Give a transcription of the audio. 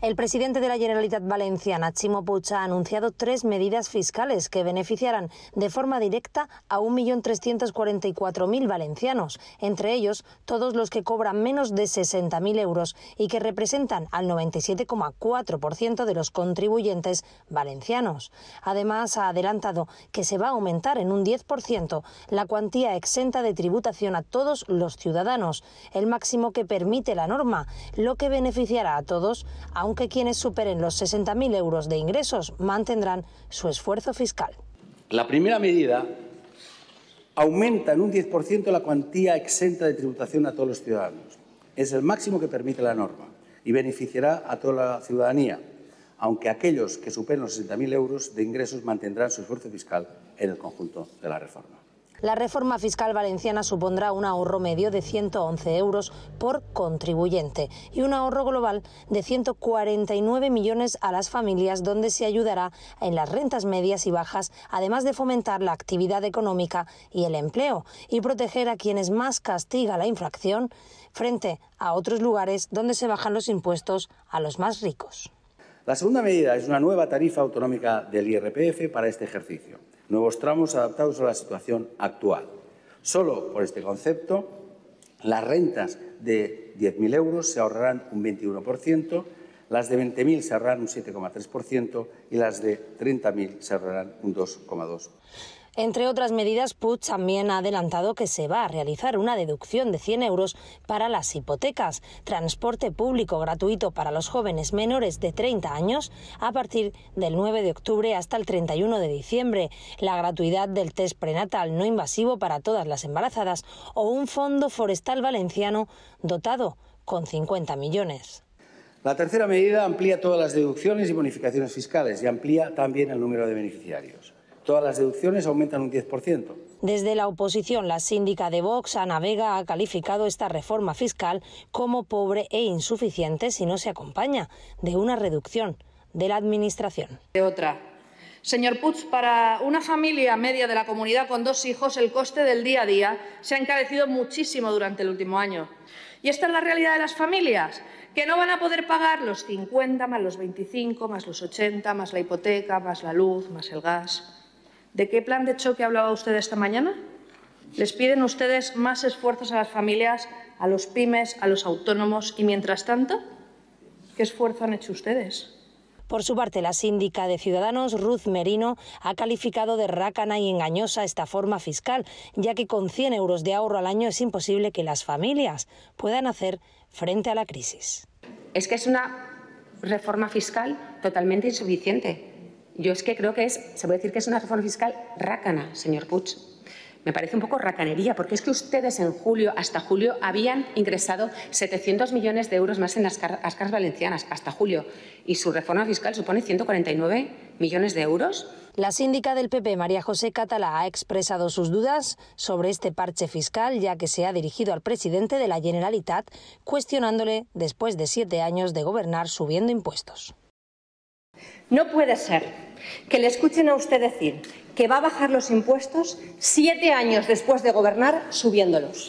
El presidente de la Generalitat Valenciana, Chimo Puig, ha anunciado tres medidas fiscales que beneficiarán de forma directa a 1.344.000 valencianos, entre ellos todos los que cobran menos de 60.000 euros y que representan al 97,4% de los contribuyentes valencianos. Además, ha adelantado que se va a aumentar en un 10% la cuantía exenta de tributación a todos los ciudadanos, el máximo que permite la norma, lo que beneficiará a todos a aunque quienes superen los 60.000 euros de ingresos mantendrán su esfuerzo fiscal. La primera medida aumenta en un 10% la cuantía exenta de tributación a todos los ciudadanos. Es el máximo que permite la norma y beneficiará a toda la ciudadanía, aunque aquellos que superen los 60.000 euros de ingresos mantendrán su esfuerzo fiscal en el conjunto de la reforma. La reforma fiscal valenciana supondrá un ahorro medio de 111 euros por contribuyente y un ahorro global de 149 millones a las familias donde se ayudará en las rentas medias y bajas, además de fomentar la actividad económica y el empleo y proteger a quienes más castiga la infracción frente a otros lugares donde se bajan los impuestos a los más ricos. La segunda medida es una nueva tarifa autonómica del IRPF para este ejercicio nuevos tramos adaptados a la situación actual. Solo por este concepto, las rentas de 10.000 euros se ahorrarán un 21%, las de 20.000 se ahorrarán un 7,3% y las de 30.000 se ahorrarán un 2,2%. Entre otras medidas, Putz también ha adelantado que se va a realizar una deducción de 100 euros para las hipotecas, transporte público gratuito para los jóvenes menores de 30 años a partir del 9 de octubre hasta el 31 de diciembre, la gratuidad del test prenatal no invasivo para todas las embarazadas o un fondo forestal valenciano dotado con 50 millones. La tercera medida amplía todas las deducciones y bonificaciones fiscales y amplía también el número de beneficiarios. Todas las deducciones aumentan un 10%. Desde la oposición, la síndica de Vox, Ana Vega, ha calificado esta reforma fiscal como pobre e insuficiente si no se acompaña de una reducción de la Administración. otra. Señor Putz, para una familia media de la comunidad con dos hijos, el coste del día a día se ha encarecido muchísimo durante el último año. Y esta es la realidad de las familias, que no van a poder pagar los 50 más los 25, más los 80, más la hipoteca, más la luz, más el gas. ¿De qué plan de choque hablaba usted esta mañana? Les piden ustedes más esfuerzos a las familias, a los pymes, a los autónomos y, mientras tanto, ¿qué esfuerzo han hecho ustedes? Por su parte, la síndica de Ciudadanos, Ruth Merino, ha calificado de rácana y engañosa esta forma fiscal, ya que con 100 euros de ahorro al año es imposible que las familias puedan hacer frente a la crisis. Es que es una reforma fiscal totalmente insuficiente. Yo es que creo que es, se puede decir que es una reforma fiscal rácana, señor Puig. Me parece un poco racanería, porque es que ustedes en julio, hasta julio, habían ingresado 700 millones de euros más en las cascas valencianas, hasta julio, y su reforma fiscal supone 149 millones de euros. La síndica del PP, María José Catala, ha expresado sus dudas sobre este parche fiscal, ya que se ha dirigido al presidente de la Generalitat, cuestionándole después de siete años de gobernar subiendo impuestos. No puede ser que le escuchen a usted decir que va a bajar los impuestos siete años después de gobernar subiéndolos.